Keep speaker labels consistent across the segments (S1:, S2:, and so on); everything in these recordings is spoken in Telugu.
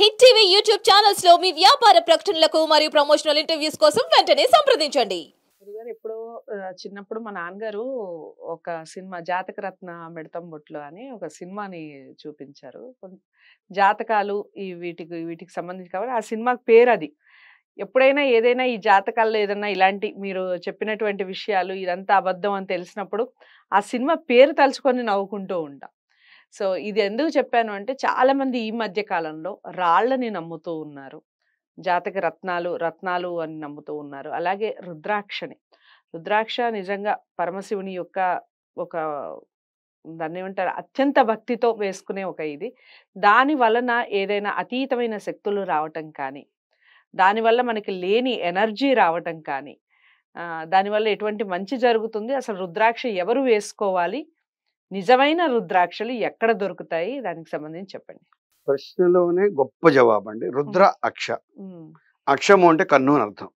S1: హిట్ టీవీ యూట్యూబ్ ఛానల్స్ లో మీ వ్యాపార ప్రకటనలకు మరియు ప్రమోషనల్ ఇంటర్వ్యూస్ కోసం వెంటనే సంప్రదించండి
S2: ఎప్పుడో చిన్నప్పుడు మా నాన్నగారు ఒక సినిమా జాతకరత్న బొట్లు అని ఒక సినిమాని చూపించారు జాతకాలు ఈ వీటికి వీటికి సంబంధించి కాబట్టి ఆ సినిమాకి పేరు అది ఎప్పుడైనా ఏదైనా ఈ జాతకాల్లో ఏదైనా ఇలాంటి మీరు చెప్పినటువంటి విషయాలు ఇదంతా అబద్ధం అని తెలిసినప్పుడు ఆ సినిమా పేరు తలుచుకొని నవ్వుకుంటూ ఉంటాం సో ఇది ఎందుకు చెప్పాను అంటే చాలామంది ఈ మధ్య కాలంలో రాళ్ళని నమ్ముతూ ఉన్నారు జాతక రత్నాలు రత్నాలు అని నమ్ముతూ ఉన్నారు అలాగే రుద్రాక్షని రుద్రాక్ష నిజంగా పరమశివుని యొక్క ఒక దాన్ని ఏమంటారు అత్యంత భక్తితో వేసుకునే ఒక ఇది దాని వలన ఏదైనా అతీతమైన శక్తులు రావటం కానీ దానివల్ల మనకి లేని ఎనర్జీ రావటం కానీ దానివల్ల ఎటువంటి మంచి జరుగుతుంది అసలు రుద్రాక్ష ఎవరు వేసుకోవాలి నిజమైన రుద్రాక్షలు ఎక్కడ దొరుకుతాయి దానికి సంబంధించి చెప్పండి
S1: ప్రశ్నలోనే గొప్ప జవాబు అండి రుద్ర అక్ష అక్షము అంటే కన్ను అని అర్థం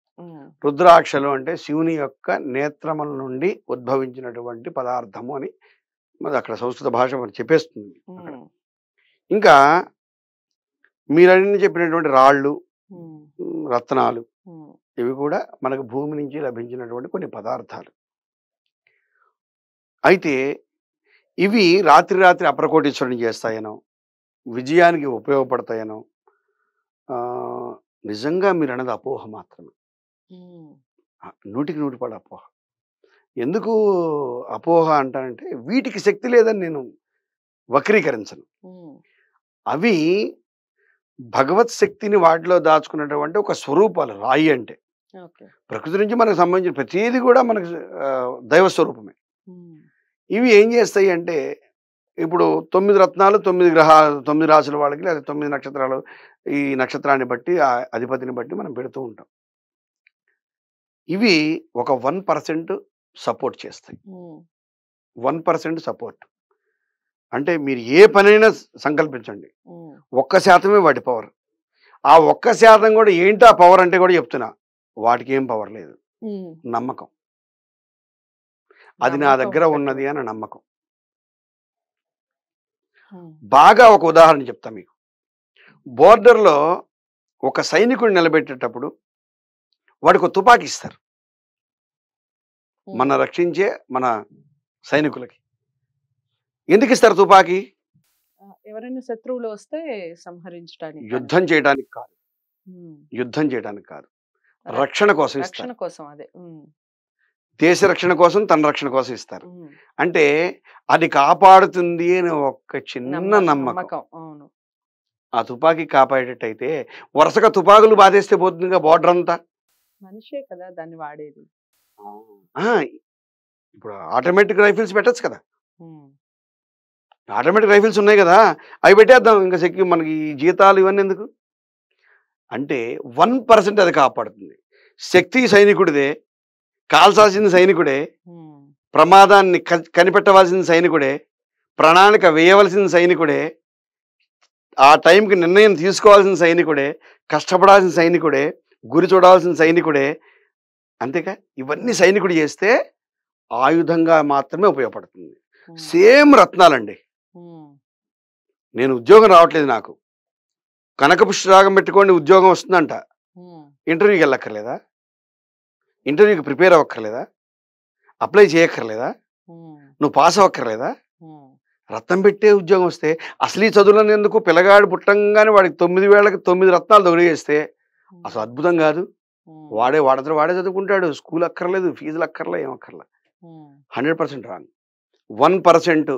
S1: రుద్రాక్షలు అంటే శివుని యొక్క నేత్రముల నుండి ఉద్భవించినటువంటి పదార్థము అని మరి అక్కడ సంస్కృత భాష మరి చెప్పేస్తుంది ఇంకా మీరన్నీ చెప్పినటువంటి రాళ్ళు రత్నాలు ఇవి కూడా మనకు భూమి నుంచి లభించినటువంటి కొన్ని పదార్థాలు అయితే ఇవి రాత్రి రాత్రి అప్రకోటీశ్వరుని చేస్తాయనో విజయానికి ఉపయోగపడతాయనో నిజంగా మీరు అన్నది అపోహ మాత్రమే నూటికి నూటిపాడు అపోహ ఎందుకు అపోహ అంటానంటే వీటికి శక్తి లేదని నేను వక్రీకరించను అవి భగవత్ శక్తిని వాటిలో దాచుకున్నటువంటి ఒక స్వరూపాలు రాయి అంటే ప్రకృతి నుంచి మనకు సంబంధించిన ప్రతిదీ కూడా మనకు దైవ స్వరూపమే ఇవి ఏం చేస్తాయి అంటే ఇప్పుడు తొమ్మిది రత్నాలు తొమ్మిది గ్రహాలు తొమ్మిది రాసుల వాళ్ళకి లేదా తొమ్మిది నక్షత్రాలు ఈ నక్షత్రాన్ని బట్టి ఆ అధిపతిని బట్టి మనం పెడుతూ ఉంటాం ఇవి ఒక వన్ పర్సెంట్ సపోర్ట్ చేస్తాయి వన్ పర్సెంట్ సపోర్ట్ అంటే మీరు ఏ పనైనా సంకల్పించండి ఒక్క శాతమే వాటి పవర్ ఆ ఒక్క శాతం కూడా ఏంటి ఆ పవర్ అంటే కూడా చెప్తున్నా వాటికి ఏం పవర్ లేదు నమ్మకం అది నా దగ్గర ఉన్నది అని నమ్మకం బాగా ఒక ఉదాహరణ చెప్తా మీకు బోర్డర్లో ఒక సైనికుడు నిలబెట్టేటప్పుడు వాడికి తుపాకీ ఇస్తారు మన రక్షించే మన సైనికులకి ఎందుకు ఇస్తారు తుపాకీ
S2: ఎవరైనా శత్రువులు వస్తే సంహరించడానికి
S1: యుద్ధం చేయడానికి కాదు యుద్ధం చేయడానికి కాదు
S2: రక్షణ కోసం రక్షణ కోసం అదే
S1: దేశ రక్షణ కోసం తన రక్షణ కోసం ఇస్తారు అంటే అది కాపాడుతుంది అని ఒక చిన్న నమ్మకం ఆ తుపాకీ కాపాడేటట్టయితే వరుసగా తుపాకులు బాధేస్తే పోతుందిగా బోర్డర్ అంతా
S2: మనిషే కదా దాన్ని వాడేది ఇప్పుడు
S1: ఆటోమేటిక్ రైఫిల్స్ పెట్టచ్చు కదా ఆటోమేటిక్ రైఫిల్స్ ఉన్నాయి కదా అవి పెట్టేద్దాం ఇంకా సెక్యూ మనకి జీతాలు ఇవన్నీ ఎందుకు అంటే వన్ పర్సెంట్ అది కాపాడుతుంది శక్తి సైనికుడిదే కాల్చాల్సిన సైనికుడే ప్రమాదాన్ని కనిపెట్టవలసిన సైనికుడే ప్రణాళిక వేయవలసిన సైనికుడే ఆ టైంకి నిర్ణయం తీసుకోవాల్సిన సైనికుడే కష్టపడాల్సిన సైనికుడే గురి చూడాల్సిన సైనికుడే అంతేకా ఇవన్నీ సైనికుడు చేస్తే ఆయుధంగా మాత్రమే ఉపయోగపడుతుంది సేమ్ రత్నాలండి నేను ఉద్యోగం రావట్లేదు నాకు కనకపుష్టి రాగం పెట్టుకోండి ఉద్యోగం వస్తుందంట ఇంటర్వ్యూకి వెళ్ళక్కర్లేదా ఇంటర్వ్యూకి ప్రిపేర్ అవ్వక్కర్లేదా అప్లై చేయక్కర్లేదా నువ్వు పాస్ అవ్వక్కర్లేదా రత్నం పెట్టే ఉద్యోగం వస్తే అసలు ఈ చదువులనేందుకు పిల్లగాడు పుట్టంగానే వాడికి తొమ్మిది వేళ్ళకి తొమ్మిది రత్నాలు దొరికేస్తే అసలు అద్భుతం కాదు వాడే వాడతారు వాడే చదువుకుంటాడు స్కూల్ అక్కర్లేదు ఫీజులు అక్కర్లే ఏం అక్కర్లే hundred percent wrong one percent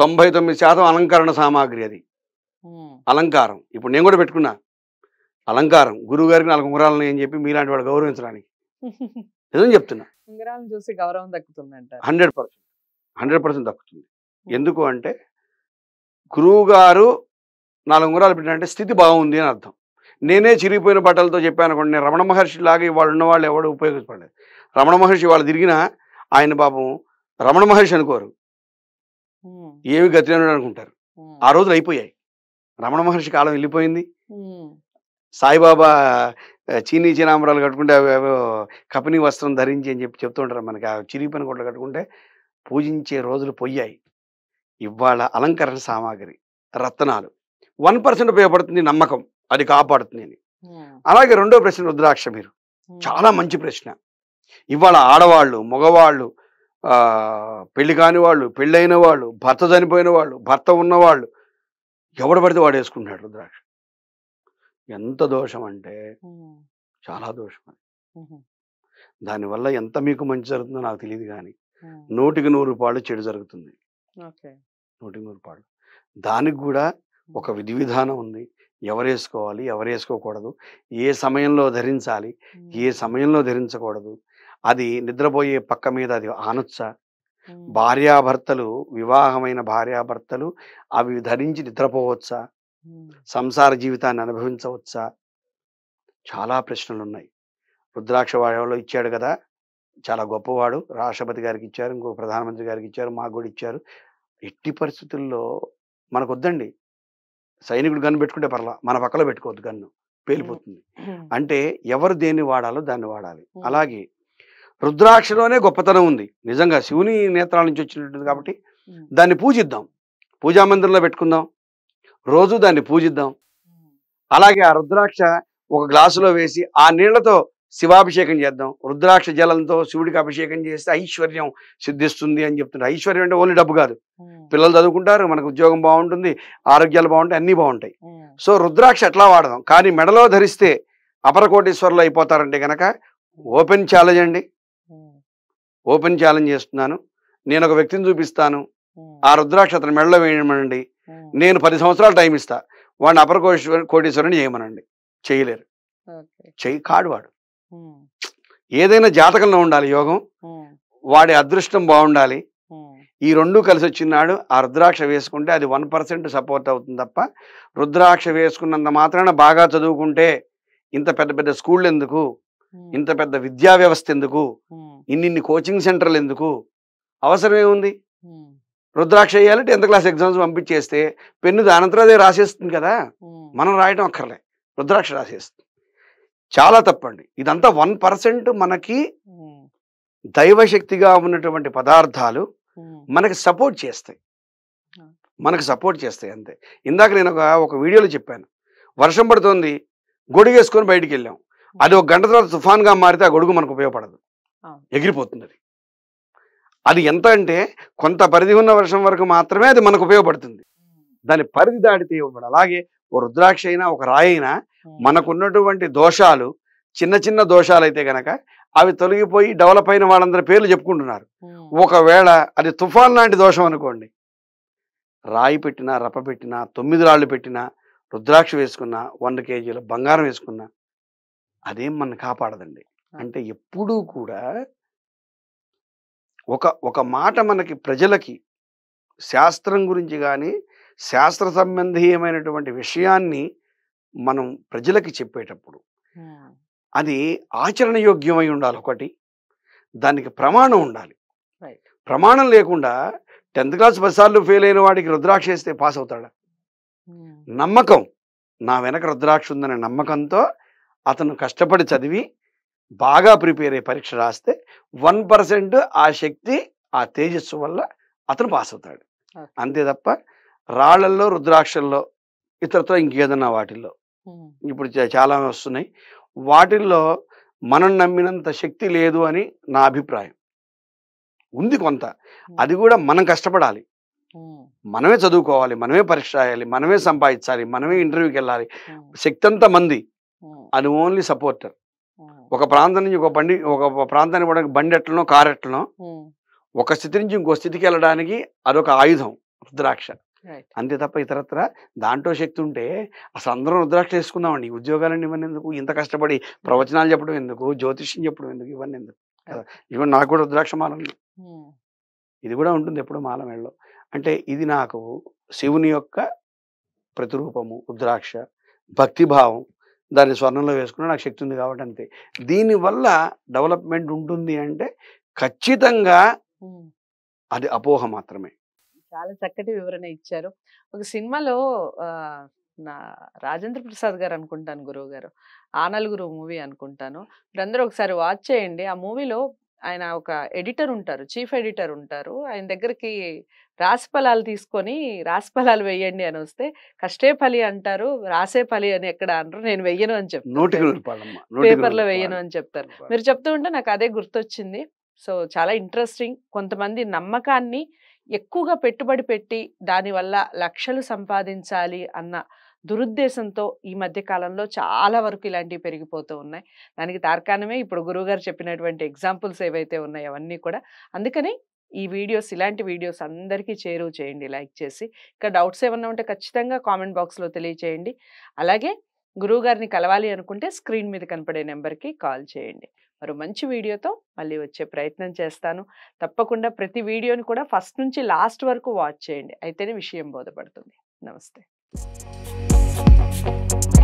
S1: తొంభై తొమ్మిది శాతం అలంకరణ సామాగ్రి అది అలంకారం ఇప్పుడు నేను కూడా పెట్టుకున్నా అలంకారం గురువుగారికి నాలుగు ఉంగరాలని అని చెప్పి మీలాంటి వాడు గౌరవించడానికి నిజం చెప్తున్నా
S2: ఉంగరాలను చూసి గౌరవం దక్కుతుందంట
S1: హండ్రెడ్ పర్సెంట్ హండ్రెడ్ పర్సెంట్ దక్కుతుంది ఎందుకు అంటే గురువు గారు నాలుగు ఉంగరాలు పెట్టినంటే స్థితి బాగుంది అని అర్థం నేనే చిరిగిపోయిన బట్టలతో చెప్పాను అనుకోండి నేను రమణ మహర్షి లాగా ఇవాళ ఉన్నవాళ్ళు ఎవడు ఉపయోగించబడలేదు రమణ మహర్షి వాళ్ళు తిరిగినా ఆయన పాపం రమణ మహర్షి అనుకోరు ఏమి గతి అనుకుంటారు ఆ రోజులు అయిపోయాయి రమణ మహర్షి కాలం వెళ్ళిపోయింది సాయిబాబా చీనీ చీనాంబరాలు కట్టుకుంటే కపిని వస్త్రం ధరించి అని చెప్పి చెప్తుంటారు మనకి ఆ పని గుడ్లు కట్టుకుంటే పూజించే రోజులు పోయాయి ఇవాళ అలంకరణ సామాగ్రి రత్నాలు వన్ పర్సెంట్ ఉపయోగపడుతుంది నమ్మకం అది కాపాడుతుంది అలాగే రెండో ప్రశ్న రుద్రాక్ష మీరు చాలా మంచి ప్రశ్న ఇవాళ ఆడవాళ్ళు మగవాళ్ళు పెళ్లి కాని వాళ్ళు పెళ్ళైన వాళ్ళు భర్త చనిపోయిన వాళ్ళు భర్త ఉన్నవాళ్ళు ఎవడు పడితే వాడు వేసుకుంటున్నాడు రుద్రాక్ష ఎంత దోషం అంటే చాలా దోషం అది దానివల్ల ఎంత మీకు మంచి జరుగుతుందో నాకు తెలియదు కానీ నూటికి నూరు పాళ్ళు చెడు జరుగుతుంది నూటికి నూరు పాళ్ళు దానికి కూడా ఒక విధి విధానం ఉంది ఎవరేసుకోవాలి ఎవరేసుకోకూడదు ఏ సమయంలో ధరించాలి ఏ సమయంలో ధరించకూడదు అది నిద్రపోయే పక్క మీద అది ఆనొచ్చా భార్యాభర్తలు వివాహమైన భార్యాభర్తలు అవి ధరించి నిద్రపోవచ్చా సంసార జీవితాన్ని అనుభవించవచ్చా చాలా ప్రశ్నలు ఉన్నాయి రుద్రాక్ష వాడలో ఇచ్చాడు కదా చాలా గొప్పవాడు రాష్ట్రపతి గారికి ఇచ్చారు ఇంకో ప్రధానమంత్రి గారికి ఇచ్చారు మాకు కూడా ఇచ్చారు ఎట్టి పరిస్థితుల్లో మనకు వద్దండి సైనికుడు గన్ను పెట్టుకుంటే పర్లా మన పక్కలో పెట్టుకోవద్దు గన్ను పేలిపోతుంది అంటే ఎవరు దేన్ని వాడాలో దాన్ని వాడాలి అలాగే రుద్రాక్షలోనే గొప్పతనం ఉంది నిజంగా శివుని నేత్రాల నుంచి వచ్చినట్టుంది కాబట్టి దాన్ని పూజిద్దాం పూజా మందిరంలో పెట్టుకుందాం రోజు దాన్ని పూజిద్దాం అలాగే ఆ రుద్రాక్ష ఒక గ్లాసులో వేసి ఆ నీళ్లతో శివాభిషేకం చేద్దాం రుద్రాక్ష జలంతో శివుడికి అభిషేకం చేస్తే ఐశ్వర్యం సిద్ధిస్తుంది అని చెప్తున్నారు ఐశ్వర్యం అంటే ఓన్లీ డబ్బు కాదు పిల్లలు చదువుకుంటారు మనకు ఉద్యోగం బాగుంటుంది ఆరోగ్యాలు బాగుంటాయి అన్నీ బాగుంటాయి సో రుద్రాక్ష ఎట్లా వాడదాం కానీ మెడలో ధరిస్తే అపరకోటేశ్వర్లు అయిపోతారంటే కనుక ఓపెన్ ఛాలెంజ్ అండి ఓపెన్ ఛాలెంజ్ చేస్తున్నాను నేను ఒక వ్యక్తిని చూపిస్తాను ఆ రుద్రాక్ష అతని మెడలో వేయమనండి నేను పది సంవత్సరాలు టైం ఇస్తా వాడిని అపర కోటీశ్వరుని చేయమనండి చేయలేరు చెయ్యి కాడు వాడు ఏదైనా జాతకంలో ఉండాలి యోగం వాడి అదృష్టం బాగుండాలి ఈ రెండు కలిసి వచ్చినాడు ఆ రుద్రాక్ష వేసుకుంటే అది వన్ పర్సెంట్ సపోర్ట్ అవుతుంది తప్ప రుద్రాక్ష వేసుకున్నంత మాత్రాన బాగా చదువుకుంటే ఇంత పెద్ద పెద్ద స్కూళ్ళు ఎందుకు ఇంత పెద్ద విద్యా వ్యవస్థ ఎందుకు ఇన్నిన్ని కోచింగ్ సెంటర్లు ఎందుకు అవసరమేముంది రుద్రాక్ష వేయాలి టెన్త్ క్లాస్ ఎగ్జామ్స్ పంపించేస్తే పెన్ను అంతా అదే రాసేస్తుంది కదా మనం రాయడం అక్కర్లే రుద్రాక్ష రాసేస్తుంది చాలా తప్పండి ఇదంతా వన్ పర్సెంట్ మనకి దైవశక్తిగా ఉన్నటువంటి పదార్థాలు మనకి సపోర్ట్ చేస్తాయి మనకు సపోర్ట్ చేస్తాయి అంతే ఇందాక నేను ఒక ఒక వీడియోలో చెప్పాను వర్షం పడుతుంది గొడుగు వేసుకొని బయటికి వెళ్ళాం అది ఒక గంట తర్వాత తుఫాన్గా మారితే ఆ గొడుగు మనకు ఉపయోగపడదు ఎగిరిపోతుంది అది అది ఎంత అంటే కొంత పరిధి ఉన్న వర్షం వరకు మాత్రమే అది మనకు ఉపయోగపడుతుంది దాని పరిధి దాటితే ఇవ్వబడు అలాగే ఓ రుద్రాక్ష అయినా ఒక రాయి అయినా మనకున్నటువంటి దోషాలు చిన్న చిన్న దోషాలు అయితే గనక అవి తొలగిపోయి డెవలప్ అయిన వాళ్ళందరి పేర్లు చెప్పుకుంటున్నారు ఒకవేళ అది తుఫాన్ లాంటి దోషం అనుకోండి రాయి పెట్టినా రప్ప పెట్టినా తొమ్మిది రాళ్ళు పెట్టినా రుద్రాక్ష వేసుకున్నా వంద కేజీల బంగారం వేసుకున్నా అదేం మనం కాపాడదండి అంటే ఎప్పుడూ కూడా ఒక ఒక మాట మనకి ప్రజలకి శాస్త్రం గురించి కానీ శాస్త్ర సంబంధీయమైనటువంటి విషయాన్ని మనం ప్రజలకి చెప్పేటప్పుడు అది ఆచరణయోగ్యమై ఉండాలి ఒకటి దానికి ప్రమాణం ఉండాలి ప్రమాణం లేకుండా టెన్త్ క్లాస్ పదిసార్లు ఫెయిల్ అయిన వాడికి రుద్రాక్ష వేస్తే పాస్ అవుతాడా నమ్మకం నా వెనక రుద్రాక్ష ఉందనే నమ్మకంతో అతను కష్టపడి చదివి బాగా ప్రిపేర్ అయ్యి పరీక్ష రాస్తే వన్ పర్సెంట్ ఆ శక్తి ఆ తేజస్సు వల్ల అతను పాస్ అవుతాడు అంతే తప్ప రాళ్లల్లో రుద్రాక్షల్లో ఇతరత్ర ఇంకేదన్నా వాటిల్లో ఇప్పుడు చాలా వస్తున్నాయి వాటిల్లో మనం నమ్మినంత శక్తి లేదు అని నా అభిప్రాయం ఉంది కొంత అది కూడా మనం కష్టపడాలి మనమే చదువుకోవాలి మనమే పరీక్ష రాయాలి మనమే సంపాదించాలి మనమే ఇంటర్వ్యూకి వెళ్ళాలి శక్తి అంతా మంది అది ఓన్లీ సపోర్టర్ ఒక ప్రాంతం నుంచి ఒక బండి ఒక ప్రాంతానికి పోవడానికి బండి ఎట్లనో కారు ఎట్లనో ఒక స్థితి నుంచి ఇంకో స్థితికి వెళ్ళడానికి అదొక ఆయుధం రుద్రాక్ష అంతే తప్ప ఇతరత్ర దాంట్లో శక్తి ఉంటే అసలు అందరం రుద్రాక్ష అండి ఉద్యోగాలన్నీ ఇవన్నీ ఎందుకు ఇంత కష్టపడి ప్రవచనాలు చెప్పడం ఎందుకు జ్యోతిష్యం చెప్పడం ఎందుకు ఇవన్నీ ఎందుకు ఈవెన్ నాకు కూడా రుద్రాక్ష మాలం ఇది కూడా ఉంటుంది ఎప్పుడు మాల అంటే ఇది నాకు శివుని యొక్క ప్రతిరూపము రుద్రాక్ష భక్తిభావం దాన్ని స్వర్ణంలో వేసుకుని నాకు శక్తి ఉంది కాబట్టి అంతే దీనివల్ల డెవలప్మెంట్ ఉంటుంది అంటే ఖచ్చితంగా అది అపోహ మాత్రమే
S2: చాలా చక్కటి వివరణ ఇచ్చారు ఒక సినిమాలో నా రాజేంద్ర ప్రసాద్ గారు అనుకుంటాను గురువు గారు ఆ నలుగురు మూవీ అనుకుంటాను అందరూ ఒకసారి వాచ్ చేయండి ఆ మూవీలో ఆయన ఒక ఎడిటర్ ఉంటారు చీఫ్ ఎడిటర్ ఉంటారు ఆయన దగ్గరికి రాసి ఫలాలు తీసుకొని రాసి ఫలాలు వేయండి అని వస్తే కష్టే ఫలి అంటారు రాసే ఫలి అని ఎక్కడ అనరు నేను వెయ్యను అని చెప్తాను పేపర్లో వేయను అని చెప్తారు మీరు చెప్తూ ఉంటే నాకు అదే గుర్తొచ్చింది సో చాలా ఇంట్రెస్టింగ్ కొంతమంది నమ్మకాన్ని ఎక్కువగా పెట్టుబడి పెట్టి దానివల్ల లక్షలు సంపాదించాలి అన్న దురుద్దేశంతో ఈ మధ్య కాలంలో చాలా వరకు ఇలాంటివి పెరిగిపోతూ ఉన్నాయి దానికి తార్కాణమే ఇప్పుడు గురువుగారు చెప్పినటువంటి ఎగ్జాంపుల్స్ ఏవైతే ఉన్నాయో అవన్నీ కూడా అందుకని ఈ వీడియోస్ ఇలాంటి వీడియోస్ అందరికీ చేరువ చేయండి లైక్ చేసి ఇంకా డౌట్స్ ఏమన్నా ఉంటే ఖచ్చితంగా కామెంట్ బాక్స్లో తెలియచేయండి అలాగే గురువుగారిని కలవాలి అనుకుంటే స్క్రీన్ మీద కనపడే నెంబర్కి కాల్ చేయండి మరో మంచి వీడియోతో మళ్ళీ వచ్చే ప్రయత్నం చేస్తాను తప్పకుండా ప్రతి వీడియోని కూడా ఫస్ట్ నుంచి లాస్ట్ వరకు వాచ్ చేయండి అయితేనే విషయం బోధపడుతుంది నమస్తే Peace.